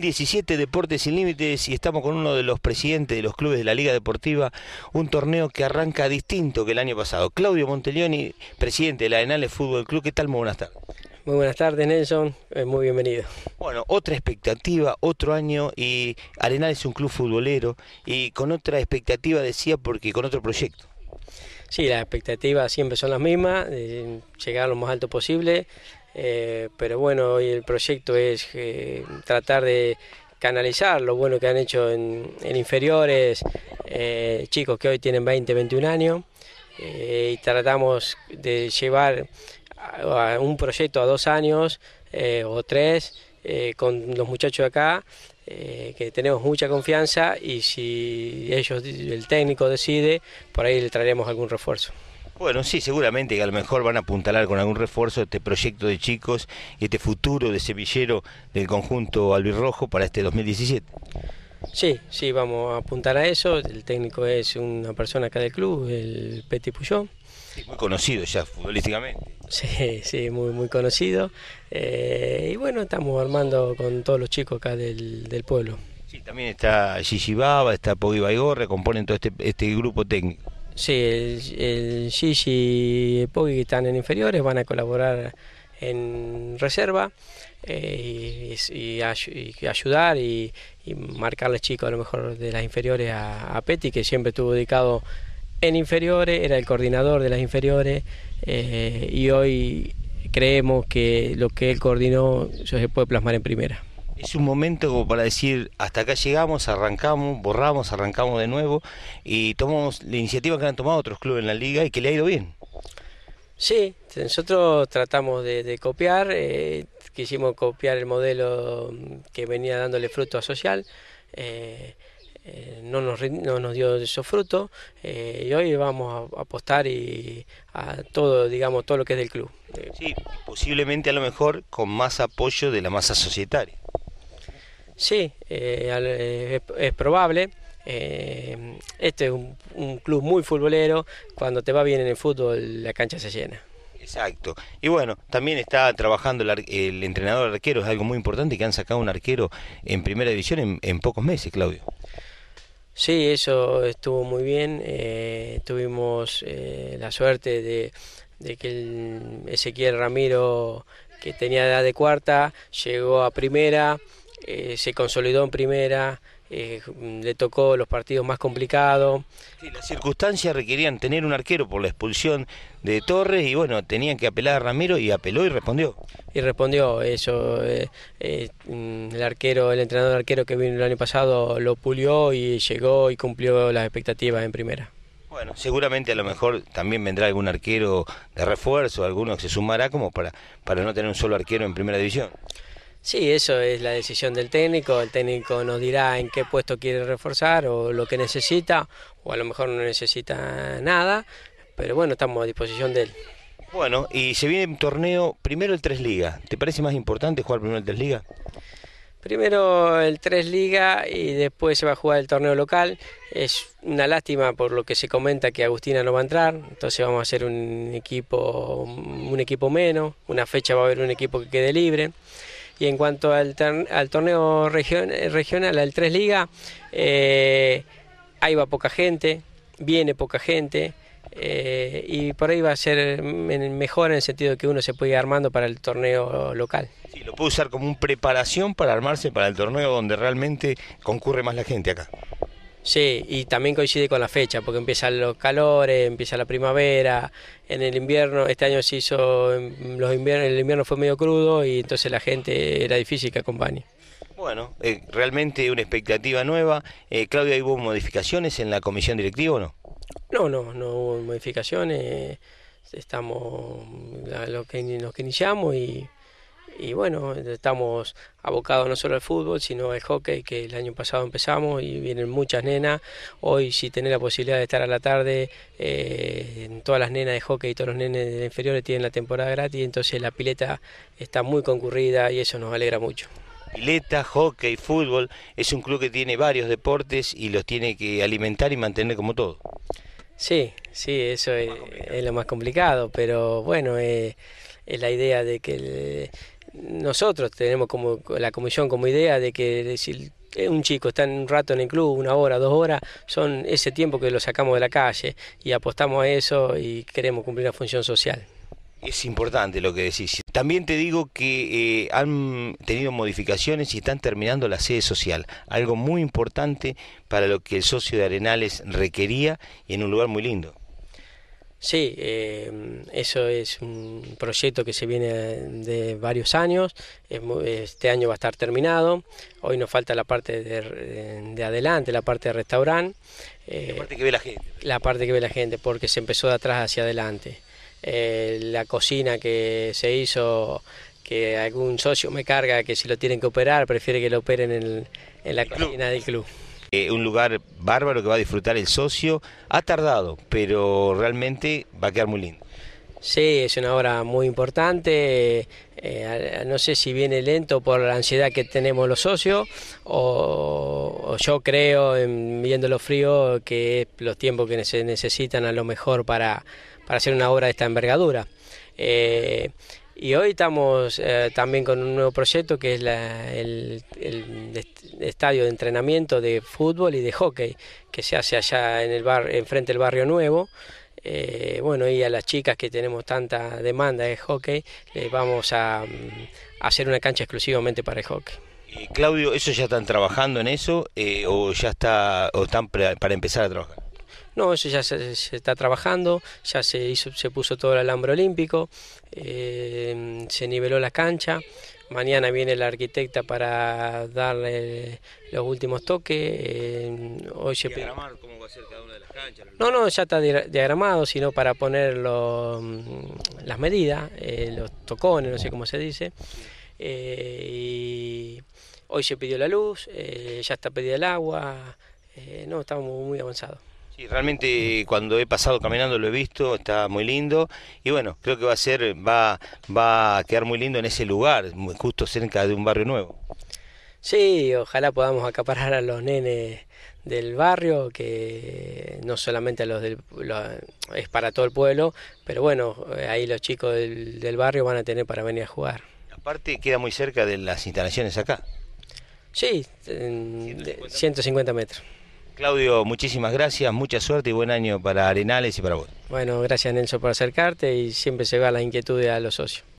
17 Deportes Sin Límites y estamos con uno de los presidentes de los clubes de la Liga Deportiva, un torneo que arranca distinto que el año pasado. Claudio Montelioni, presidente de la Arenales Fútbol Club, ¿qué tal? Muy buenas tardes. Muy buenas tardes Nelson, eh, muy bienvenido. Bueno, otra expectativa, otro año y Arenales es un club futbolero y con otra expectativa decía porque con otro proyecto. Sí, las expectativas siempre son las mismas, eh, llegar a lo más alto posible, eh, pero bueno, hoy el proyecto es eh, tratar de canalizar lo bueno que han hecho en, inferiores, eh, chicos que hoy tienen 20, 21 años, y tratamos de llevar un proyecto a dos años o tres con los muchachos de acá, que tenemos mucha confianza y si ellos, el técnico decide, por ahí le traeremos algún refuerzo. Bueno, sí, seguramente que a lo mejor van a apuntalar con algún refuerzo este proyecto de chicos y este futuro de semillero del conjunto albirrojo para este 2017. Sí, sí, vamos a apuntar a eso. El técnico es una persona acá del club, el Peti Puyón. muy conocido ya futbolísticamente. Sí, sí, muy, muy conocido. Eh, y bueno, estamos armando con todos los chicos acá del, pueblo. Sí, también está Gigi Baba, está Pogui componen todo este, este grupo técnico. Sí, el, Gigi y Poggi que están en inferiores van a colaborar en reserva eh, y, ayudar y, marcarle chico a lo mejor de las inferiores a, Peti Petty, que siempre estuvo dedicado en inferiores, era el coordinador de las inferiores eh, y hoy creemos que lo que él coordinó se puede plasmar en primera. Es un momento como para decir, hasta acá llegamos, arrancamos, borramos, arrancamos de nuevo y tomamos la iniciativa que han tomado otros clubes en la liga y que le ha ido bien. Sí, nosotros tratamos de, copiar, eh, quisimos copiar el modelo que venía dándole fruto a Social. Eh, eh, no, nos, no nos dio esos frutos y hoy vamos a apostar y a todo, digamos, todo lo que es del club. Sí, posiblemente a lo mejor con más apoyo de la masa societaria. Sí, eh, eh, es, probable. Eh, este es un, club muy futbolero. Cuando te va bien en el fútbol, la cancha se llena. Exacto. Y bueno, también está trabajando el, entrenador arquero. Es algo muy importante que han sacado un arquero en primera división en, pocos meses, Claudio. Sí, eso estuvo muy bien. tuvimos la suerte de, de que el Ezequiel Ramiro, que tenía edad de cuarta, llegó a primera. Eh, se consolidó en primera, eh, le tocó los partidos más complicados. las circunstancias requerían tener un arquero por la expulsión de Torres y bueno, tenían que apelar a Ramiro y apeló y respondió. Y respondió, eso, eh, mm, el arquero, el entrenador arquero que vino el año pasado lo pulió y llegó y cumplió las expectativas en primera. Bueno, seguramente a lo mejor también vendrá algún arquero de refuerzo, alguno que se sumará como para, para no tener un solo arquero en primera división. Sí, eso es la decisión del técnico. El técnico nos dirá en qué puesto quiere reforzar o lo que necesita, o a lo mejor no necesita nada, pero bueno, estamos a disposición de él. Bueno, y se viene un torneo, primero el Tres Ligas. ¿Te parece más importante jugar primero el Tres Ligas? Primero el Tres ligas y después se va a jugar el torneo local. Es una lástima por lo que se comenta que Agustina no va a entrar, entonces vamos a hacer un equipo, un equipo menos, una fecha va a haber un equipo que quede libre. Y en cuanto al, al torneo regional, al Tres Liga, eh, ahí va poca gente, viene poca gente. Eh, y por ahí va a ser mejor en el sentido de que uno se puede ir armando para el torneo local. Sí, lo puede usar como una preparación para armarse para el torneo donde realmente concurre más la gente acá. Sí, y también coincide con la fecha, porque empiezan los calores, empieza la primavera, en el invierno, este año se hizo, los inviernos, el invierno fue medio crudo y entonces la gente era difícil que acompañe. Bueno, eh, realmente una expectativa nueva. Eh, Claudia, ¿hubo modificaciones en la comisión directiva o no? No, no, no hubo modificaciones. Estamos los que iniciamos y y bueno, estamos abocados no solo al fútbol, sino al hockey, que el año pasado empezamos y vienen muchas nenas. Hoy si tenés la posibilidad de estar a la tarde, eh, todas las nenas de hockey y todos los nenes de inferiores tienen la temporada gratis, entonces la pileta está muy concurrida y eso nos alegra mucho. Pileta, hockey, fútbol, es un club que tiene varios deportes y los tiene que alimentar y mantener como todo. Sí, sí, eso es, lo más complicado, pero bueno, eh, es la idea de que... El, nosotros tenemos como la comisión como idea de que si eh, un chico está un rato en el club, una hora, dos horas, son ese tiempo que lo sacamos de la calle y apostamos a eso y queremos cumplir la función social. Es importante lo que decís. También te digo que eh, han tenido modificaciones y están terminando la sede social, algo muy importante para lo que el socio de Arenales requería y en un lugar muy lindo. Sí, eh, eso es un proyecto que se viene de varios años, este año va a estar terminado, hoy nos falta la parte de, eh, adelante, la parte de restaurante. la eh, parte que ve la gente. La parte que ve la gente, porque se empezó de atrás hacia adelante. la cocina que se hizo que algún socio me carga que si lo tienen que operar, prefiere que lo operen en, en la cocina del club. Eh, un lugar bárbaro que va a disfrutar el socio. Ha tardado, pero realmente va a quedar muy lindo. Sí, es una obra muy importante. Eh, eh, no sé si viene lento por la ansiedad que tenemos los socios, o, yo creo, viendo lo frío, que es los tiempos que se necesitan a lo mejor para, hacer una obra de esta envergadura. Y hoy estamos eh, también con un nuevo proyecto que es el, estadio de entrenamiento de fútbol y de hockey que se hace allá en el bar, enfrente del barrio nuevo. Eh, bueno, y a las chicas que tenemos tanta demanda de hockey, les vamos mm, a, hacer una cancha exclusivamente para el hockey. Y eh, Claudio, ¿eso ya están trabajando en eso o ya está o están para empezar a trabajar? No, eso ya se, está trabajando, ya se, hizo, se puso todo el alambre olímpico, eh, se niveló la cancha. Mañana viene la arquitecta para darle los últimos toques. Eh, hoy se ¿Diagramar cómo va a ser cada una de las canchas? No, no, ya está diagramado, sino para poner mm, las medidas, eh, los tocones, no sé cómo se dice. hoy se pidió la luz, ya está pedida el agua. no, estamos muy avanzados. Sí, realmente cuando he pasado caminando lo he visto, está muy lindo y bueno, creo que va a ser, va, va a quedar muy lindo en ese lugar, justo cerca de un barrio nuevo. Sí, ojalá podamos acaparar a los nenes del barrio, que no solamente a los del, es para todo el pueblo, pero bueno, eh, ahí los chicos del, barrio van a tener para venir a jugar. Aparte queda muy cerca de las instalaciones acá. Sí, ciento 150 metros. Claudio, muchísimas gracias, mucha suerte y buen año para Arenales y para vos. Bueno, gracias Nelson por acercarte y siempre se va la inquietud a los socios.